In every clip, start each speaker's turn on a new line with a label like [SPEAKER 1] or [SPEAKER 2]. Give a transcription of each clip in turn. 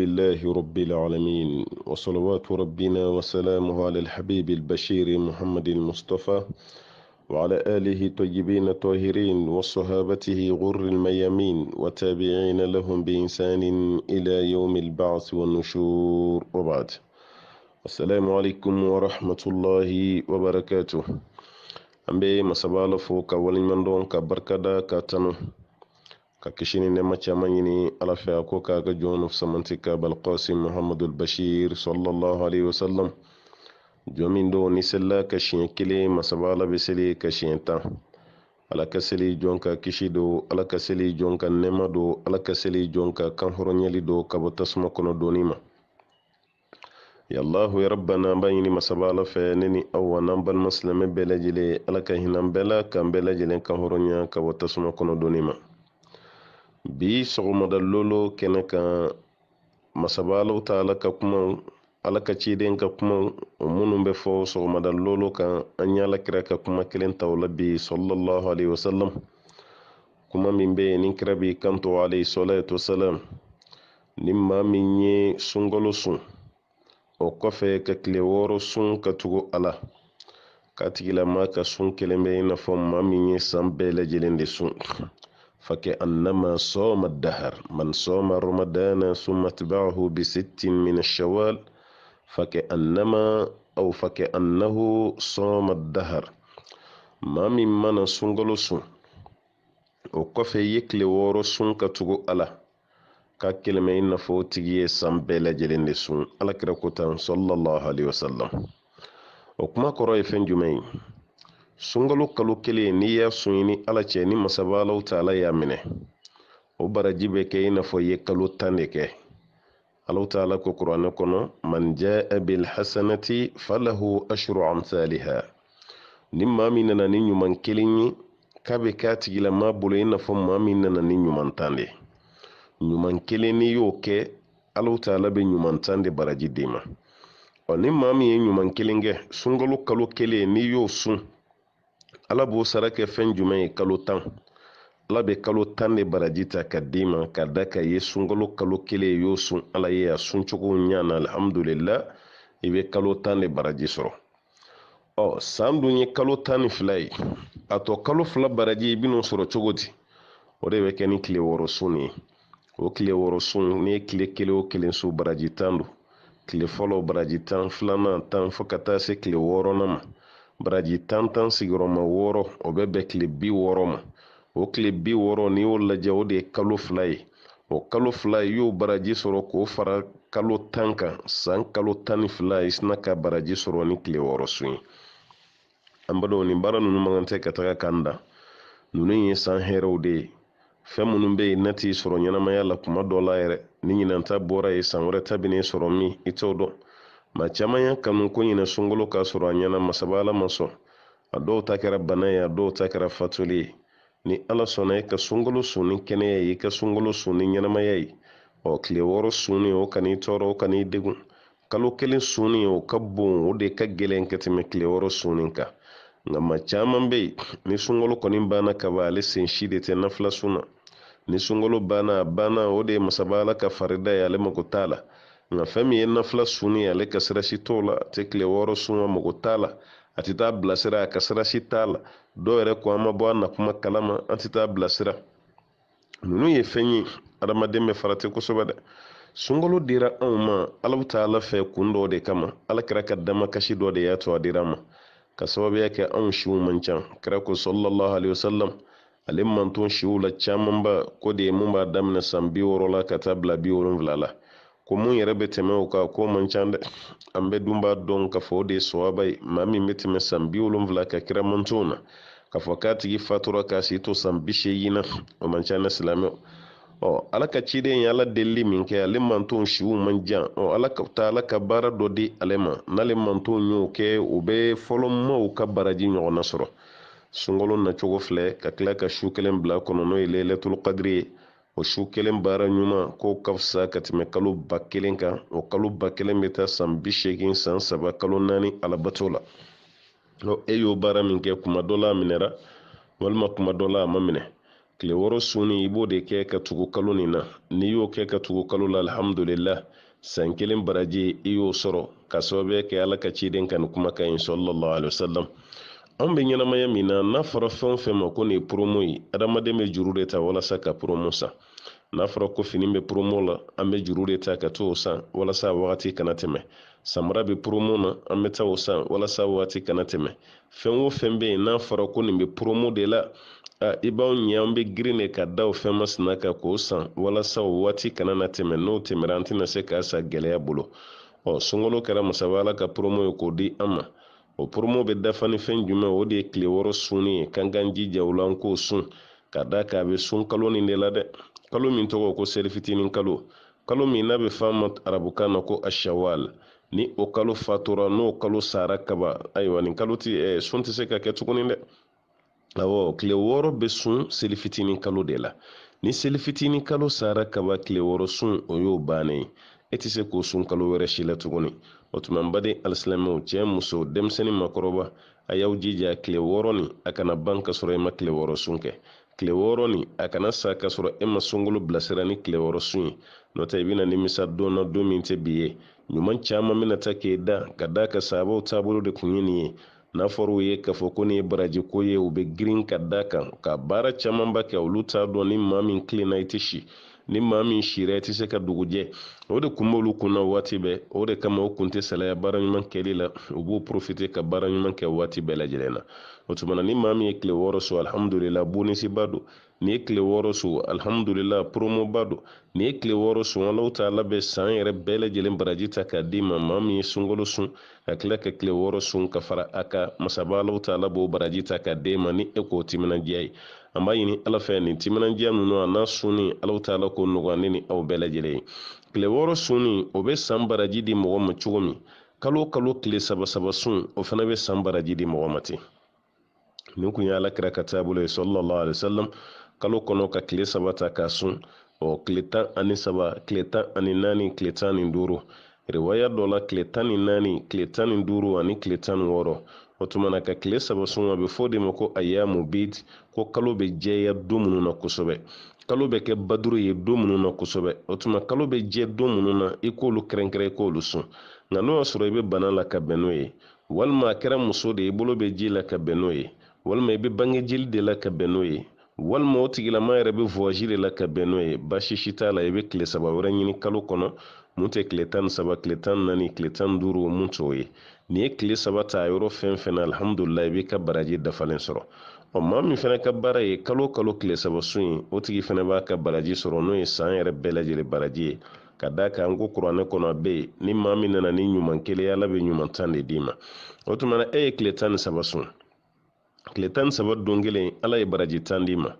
[SPEAKER 1] لله رب العالمين وصلوات ربنا وسلامه على الحبيب البشير محمد المصطفى وعلى آله طيبين طاهرين وصحابته غر الميامين وتابعين لهم بإنسان إلى يوم البعث والنشور وبعد السلام عليكم ورحمة الله وبركاته أمبي مسابالفو كوالي من دون كبركدا كاتنو ka kisini nɛma caman ɲini ala fɛ a ko k'a ka jɔn nu samanti ka balqasim muhamadul bashir sallallahu alaihi wasallam jɔn min do ni selila ka siɲɛ kelen masaba ala bɛ seli ka siɲɛ tan ala ka seli jɔn ka kisi do ala ka seli jɔn ka nɛma do ala ka seli jɔn ka kan hɔrɔnyali do ka bɔ tasuma kɔnɔ doni ma يا الله يا ربنا بيني مسبالة فينني أو نمبر مسلم بلا جلي ألا كهنا بلا كان بلا جلي كهرنيا كبتسمة كنو دونيما bi sɔgɔmada lolo kɛnɛ kan masabaalaw ta ala ka kumaw ala ka ciden ka kumaw o minnu bɛ fɔ sɔgɔmada lolo kan an y'ala kira ka kuma kelen ta o la bi sɔlɔlɔhu alayhi wa sallam kuma min bɛ yen ni kira b'i kanto alayhi sɔlɔlɔhu wa sallam ni maa min ye sunkalo sun o kɔfɛ ka tile wɔɔrɔ sun ka tugu a la k'a tigilamaa ka sun kelen bɛ i n'a fɔ maa min ye san bɛɛ lajɛlen de sun. فكأنما صام الدهر من صام رمضان ثم اتبعه بست من الشوال فكأنما أو فكأنه صام الدهر maa min mana sunkalo sun o kɔfɛ i ye kile wɔɔrɔ sun ka tugu ala k'a kelenmɛ i n'a fɔ o tigi ye san bɛɛ lajɛlen de sun sungalo kalo kelen n'i y'a sonyɛ ni ala cɛ ni masabalaw ta y'a minɛ o baraji bɛ kɛ i n'a fɔ i ye kalo tan de kɛ alaw ala ko kuranɛ kɔnɔ man jaa bil hasanati falahu ashru amsaliha ni maa min nana ni ɲuman kelen ye k'a bɛ k'a tigilamaa bolo i n'a fɔ maa min nana ni ɲuman tan de ɲuman kelen n'i y'o kɛ alaw ta ala bɛ ɲuman tan de baraji d'i ma ɔ ni maa min ye ɲuman kelen kɛ sunkalo kalo kelen n'i y'o sun ala b'o sara kɛ fɛn jumɛn ye kalo tan ala be kalo tan de baraji ta ka d'i ma ka da ka ye sunkalo kalo kelen y'o sun ala ye a suncogo ɲana alhamdulila i be kalo tan de baraji sɔrɔ ɔ san dun ye kalo tan ni fila ye a tɔ kalo fila baraji i bin'o sɔrɔ cogo di o de bɛ kɛ ni tile wɔɔrɔ sun ye o tile wɔɔrɔ ni ye tile kelen o kelen sun baraji tan don tile fɔlɔ baraji tan filanan tan fo ka taa se tile wɔɔrɔnan ma baraji tan tan sigiyɔrɔma wɔɔrɔ o bɛ bɛn tile bi wɔɔrɔ ma o tile bi wɔɔrɔ n'i y'o lajɛ o de ye kalo fila ye o kalo fila i y'o baraji sɔrɔ k'o fara kalo tan kan san kalo tan ni fila i sina ka baraji sɔrɔ ni tile wɔɔrɔ sun ye an balimaw nin baara ninnu man tɛ ka taga kan da ninnu ye san hɛrɛw de ye fɛn minnu bɛ yen n'a t'i sɔrɔ ɲɛnamaya la kuma dɔ la yɛrɛ ni ɲinanta bɔra yen san wɛrɛ ta bɛ n'i sɔrɔ min i t'o dɔn ma caman ya kanu ko ɲinɛ sungolo k'a sɔrɔ a ɲɛna masaba ala ma sɔn a dɔw ta kɛra bana ye a dɔw ta kɛra fatuli ye ni ala sɔnna i ka sungolo sun ni kɛnɛya ye i ka sungolo sun ni ɲɛnamaya ye ɔ tile wɔɔrɔ sun ni o kan'i tɔɔrɔ o kan'i degun kalo kelen sun ni o ka bon o de ka gɛlɛn ka tɛmɛ tile wɔɔrɔ sun ni kan nka ma caman bɛ yen ni sungolo kɔni banna ka ban ale sen si de tɛ nafila sun na ni sungolo banna a banna o de ye masaba ala ka farida ye ale mako t'a la. nka fɛn min ye nafila sunni ale kasirasi t'o la a tɛ tile wɔɔrɔ suma mɔgɔ t'a la a tɛ taa bilasira a kasirasi t'a la dɔw yɛrɛ ko an ma bɔ a nakuma kalama an tɛ taa bilasira ninnu ye fɛn ye adamaden bɛ farati kosɛbɛ dɛ sunkalo dira anw ma ala bɛ taa ala fɛ kun dɔ de kama ala kɛra ka damakasi dɔ de y'a to a dira an ma ka sababuya kɛ anw siw man ca kira ko sɔlɔlɔhu alayhi wa sallam ale manton siw la camanba ko de ye mun b'a daminɛ san bi wɔɔrɔ la ka taa bila bi wolonfila la ko mun yɛrɛ bɛ tɛmɛ o kan ko man ca dɛ an bɛ dun b'a dɔn k'a fɔ o de ye sawaba ye maa min bɛ tɛmɛ san bi wolonfila ka kira mantow na k'a fɔ k'a tigi fatura k'a si to san bi seegin na o man ca ne silamɛw ɔ ala ka ciden ye ala delili min kɛ ale mantonw siw man jan ɔ ala ka taa ala ka baara dɔ di ale ma n'ale mantonw y'o kɛ o bɛ fɔlɔ maaw ka baraji ɲɔgɔnna sɔrɔ sunkalo nacogo filɛ ka tila ka su kelen bila kɔnɔ n'o ye lɛlɛtulu kadiri ye o su kelen baara ɲuman k'o ka fisa ka tɛmɛ kalo ba kelen kan o kalo ba kelen bɛ taa san bi seegin san saba kalo naani alabato la n'o e y'o baara min kɛ kuma dɔ la a minɛra walima kuma dɔ la a ma minɛ tile wɔɔrɔ sunni i b'o de kɛ ka tugu kalo nin na n'i y'o kɛ ka tugu kalo la alihamudulilah san kelen baraji i y'o sɔrɔ ka sababuya kɛ ala ka ciden ka nin kumakan in sɔlɔlɔ alayhi wa an bɛ ɲɛnamaya min na n'a fɔra fɛn o fɛn ma ko nin ye promo ye adamaden bɛ juru de ta walasa ka promo san n'a fɔra ko fini bɛ promo la an bɛ juru de ta ka t'o san walasa wagati kana tɛmɛ samara bɛ promo na an bɛ taa o san walasa wagati kana tɛmɛ fɛn o fɛn bɛ yen n'a fɔra ko nin bɛ promo de la a i b'aw ɲɛ an bɛ girin de ka da o fɛn masina kan k'o san walasa o waati kana na tɛmɛ n'o tɛmɛra an tɛna se k'a san gɛlɛya bolo ɔ sunkalo kɛra masaba ala ka promo ye k'o di an ma o promo bɛ dafa ni fɛn jumɛn o de ye tile wɔɔrɔ sunni ye k'an k'an jija o la an k'o sun ka da kan a bɛ sun kalo nin de la dɛ kalo min tɔgɔ ko selifitinin kalo kalo min n'a bɛ f'a ma arabukan na ko ashawal ni o kalo fatura n'o kalo sara kaba ayiwa nin kalo ti eh, sun tɛ se ka kɛ tuguni dɛ awɔ kile wɔɔrɔ bɛ sun seli kalo de la ni seli fitinin kalo sara kaba tile wɔɔrɔ sun o y'o bannen ye e tɛ se k'o sun kalo wɛrɛ si la tuguni o tuma n baden alisilamɛw cɛ muso denmisɛnnin makɔrɔba a y'aw jija kile wɔɔrɔ nin a kana ban ka sɔrɔ i ma kile wɔɔrɔ sun kɛ tile wɔɔrɔ nin a kana sa k'a sɔrɔ e ma sunkalo bilasira ni tile wɔɔrɔ sun ye n'o tɛ i bɛna nimisa don na don min tɛ bi ye ɲuman caman bɛna ta k'e da ka d'a ka sabaw taabolo de tun ye nin ye n'a fɔra u ye k'a fɔ ko nin ye baraji ko ye u bɛ girin ka d'a kan ka baara ba kɛ olu t'a dɔn ni maa min tilenna i tɛ si ni maa min sira i tɛ se ka dugujɛ o de kun b'olu kunna waati bɛɛ o de kama o kun tɛ salaya baara ɲuman kɛli la u b'u porofite ka baara ɲuman kɛ waati bɛɛ lajɛlen na o tumana ni maa min ye kile wɔɔrɔ so alhamdulila bonisiba do ni ye kile wɔɔrɔ so alhamdulila promoba do ni ye kile wɔɔrɔ so alaw taala bɛ san yɛrɛ bɛɛ lajɛlen baraji ta k'a di ma maa min ye sunkalo sun ka tila ka kile wɔɔrɔ sun ka fara a ka masaba alaw taala b'o baraji ta k'a di ma ni e k'o timinandiya ye an b'a ɲini ala fɛ nin timinandiya ninnu a n'a sunni alaw taala k'o nɔgɔya ne ni aw bɛɛ lajɛlen ye kile wɔɔrɔ sunni o bɛ san baraji di mɔgɔ ma cogo min kalo kalo kile saba saba sun o fana bɛ san baraji di mɔgɔ ma ten nin kun ye alakira ka taabolo ye sallallahu alaihi wasallam kalo kɔnɔ ka kile saba ta ka sun ɔ kile tan ani saba kile tan ani naani kile tan ni duuru riwaya dɔ la tile tan ni naani kile tan ni duuru ani kile tan ni wɔɔrɔ o tuma na ka kile saba sun a bɛ fɔ de ma ko ayamu bid ko kalo bɛ jɛya don minnu na kosɛbɛ kalo bɛ kɛ baduru ye don minnu na kosɛbɛ o tuma kalo bɛ jɛ don minnu na i k'olu kɛrɛnkɛrɛn i k'olu sun nka n'o y'a sɔrɔ i bɛ bana la ka bɛn n'o ye walima a kɛra muso de ye i bolo bɛ ji la ka bɛn n'o ye walima i be bange jeli de la ka bɛn n'o ye walima o tigilama yɛrɛ be voyage de la ka bɛn n'o ye baasi t'a la i be tile saba wɛrɛ ɲini kalo kɔnɔ mun tɛ tile tan saba tile tan ni naani tan duuru mun t'o ye nin ye tile saba ta yɔrɔ fɛn fɛn na i b'i ka baraji dafalen sɔrɔ ɔ maa min fana ka baara ye kalo kalo tile saba sun ye o tigi fana b'a ka baraji sɔrɔ n'o ye saan yɛrɛ bɛɛ lajɛlen baraji ye ka da kan ko kuranɛ kɔnɔ a bɛ yen ni maa min nana ni ɲuman kelen ala bɛ ɲuman tan de d'i ma o tuma e ye tile tan ni saba sun tile tan saba don kelen ala ye baraji tan di ma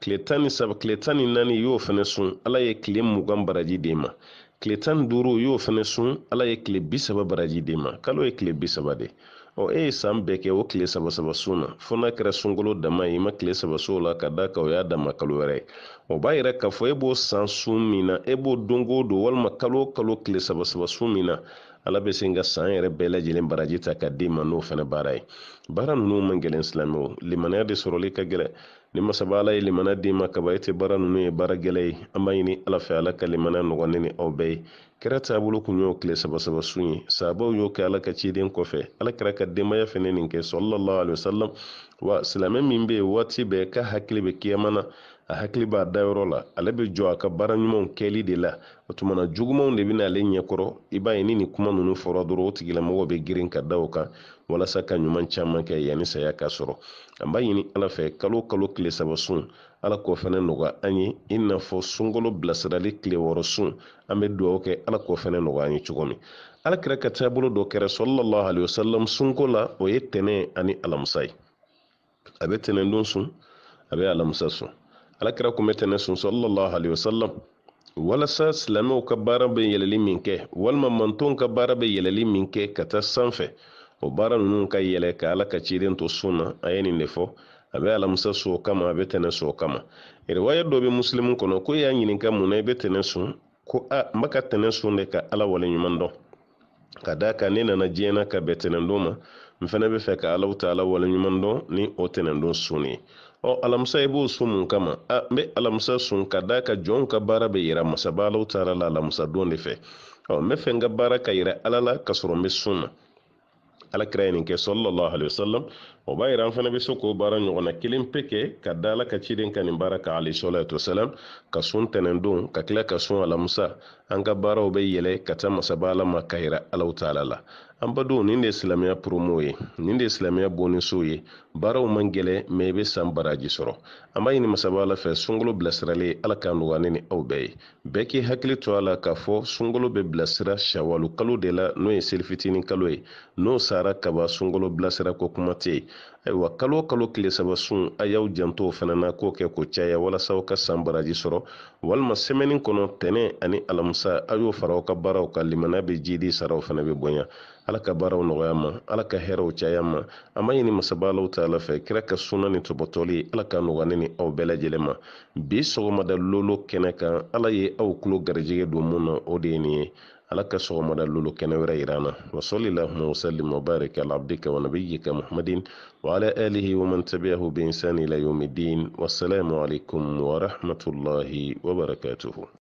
[SPEAKER 1] tile tan saba tile tan naani y'o fɛnɛ sun ala ye kile mugan baraji di ma tile tan duuru y'o fɛnɛ sun ala ye kile bi saba baraji di ma kalo ye tile bi saba de ɔ e ye saan bɛɛ kɛ o tile saba saba sun na fo n'a kɛra sunkolo dama ye i ma tile saba soo la ka daa kan o y'a dama kalo wɛrɛ ye o b'a yira k'a fɔ e b'o san sun min na e b'o dongo don walima kalo o kalo tile saba saba sun min na ala be se ka san yɛrɛ bɛɛ lajɛlen baraji ta ka di ma n'o fɛnɛ baara ye baara nunu man gɛlɛn silamɛw limanaya de sɔrɔli ka gɛlɛ ni masaba ala ye limana d'i ma kaba e tɛ baara nunu ye baara gɛlɛ ye an b'a ɲini ala fɛ ala ka limaniya nɔgɔ ne ni aw bɛɛ ye kɛra taabolo kun y'o kile saba sun ye sahabaw y'o kɛ ala ka ciden kɔfɛ ala kɛra ka denbaya fɛnɛ nin kɛ sɔlɔlɔ alihi wasalam wa silamɛ min be ye waati bɛɛ ka hakili be kiyama na a hakili b'a dayɔrɔ la ale be jɔ a ka baara ɲumanw kɛli de la o tuma jugumanw de bena ale ɲɛkɔrɔ i b'a ye ni nin kuma ninnu fɔra dɔrɔn o tigilamɔgɔ bɛ girin ka da o kan walasa ka ɲuman caaman kɛ yani saya ka sɔrɔ an b'a ɲini ala fɛ kalo kalo tile saba sun ala k'o fana nɔgɔya an ye i n'a fɔ sunkalo bilasirali tile wɔɔrɔ sun an be dugawu kɛ ala k'o fana nɔgɔya an ye cogo min ala kɛra ka taabolo dɔ kɛra sɔlɔlɔhu alayhi wa sunko la o ye tɛnɛ ani alamisa ye a bɛ tɛnɛ don sun a bɛ alamisa sun alakira kun bɛ tɛnɛ sun sallallahu alaihi wasallam walasa silamɛw ka baara bɛ yɛlɛli min kɛ walima mantonw ka baara bɛ yɛlɛli min kɛ ka taa sanfɛ o baara ninnu ka yɛlɛ ka ala ka ciden to sun na a ye nin de fɔ a bɛ alamisa so o kama a bɛ tɛnɛ so o kama riwaya dɔ bɛ muslimu kɔnɔ ko e y'a ɲininka mun na i bɛ tɛnɛ sun ko a n bɛ ka tɛnɛ sun de ka ala waleɲuman dɔn ka da kan ne nana diɲɛ na ka bɛn tɛnɛndon ma n fana bɛ fɛ ka alaw ta ala waleɲuman dɔn ni o tɛnɛndon sun ye ɔ alamisa i b'o sun mun kama a n be alamusa sun ka da ka jɔnw ka baara be yira masabalaw taara la alamisa don de fɛ ɔ n bɛ fɛ n ka baara ka yira ala la ka sɔrɔ n be sun na alakira ye nin kɛ sɔlɔlɔ alayhi wa o b'a yira an fana be se k'o baara ɲɔgɔnna kelen pe kɛ ka da la ka ciden ka nin baara ka alayhisalatu wasalam ka sun tɛnɛndon ka kila ka sun alamusa an ka baaraw be yɛlɛ ka ta masaba ala ma ka yira alaw taala la an badenw nin de ye silamiya promo ye nin de ye silamiya bonniso ye baaraw man gɛlɛ ma i be san baraji sɔrɔ an b'a ɲini masaba ala fɛ sungolo bilasirali ye ala ka nuganin ni aw bɛɛ ye bɛɛ k'i hakili to a la k'a fɔ sungolo be bilasira shawalu kalo de la n'o ye selifitinin kalo ye n'o sara kaba sungolo bilasirako kuma tɛ ye ayiwa kalo kalo tile saba sun a y'aw jantow fana na k'o kɛ ko caya walasa aw ka san baraji sɔrɔ walima sɛmɛni kɔnɔ tɛnɛ ani alamusa a y'o fara aw ka baaraw ka limana bɛ jidi saraw fana bɛ bonya ala ka baaraw nɔgɔya ma ala ka hɛrɛw caya ma an b'a ɲini masaba alaw ta ala fɛ kira ka suna ni tɔbɔtɔli ala ka nɔgɔya ne ni aw bɛɛ lajɛlen ma bi sɔgɔmada lolo kɛnɛ kan ala ye aw tulo garijɛgɛ don mun na o de ye nin ye ala ka sɔgɔmada lolo kɛnɛ wɛrɛ yira na wasɔli lahuma wasalim wabarik ala abdika wa nabiyika muhammadin wa ala alihi wa man tabi'ahu bi insani ila yawmiddin wassalamu alaikum wa rahmatullahi wa barakatuhu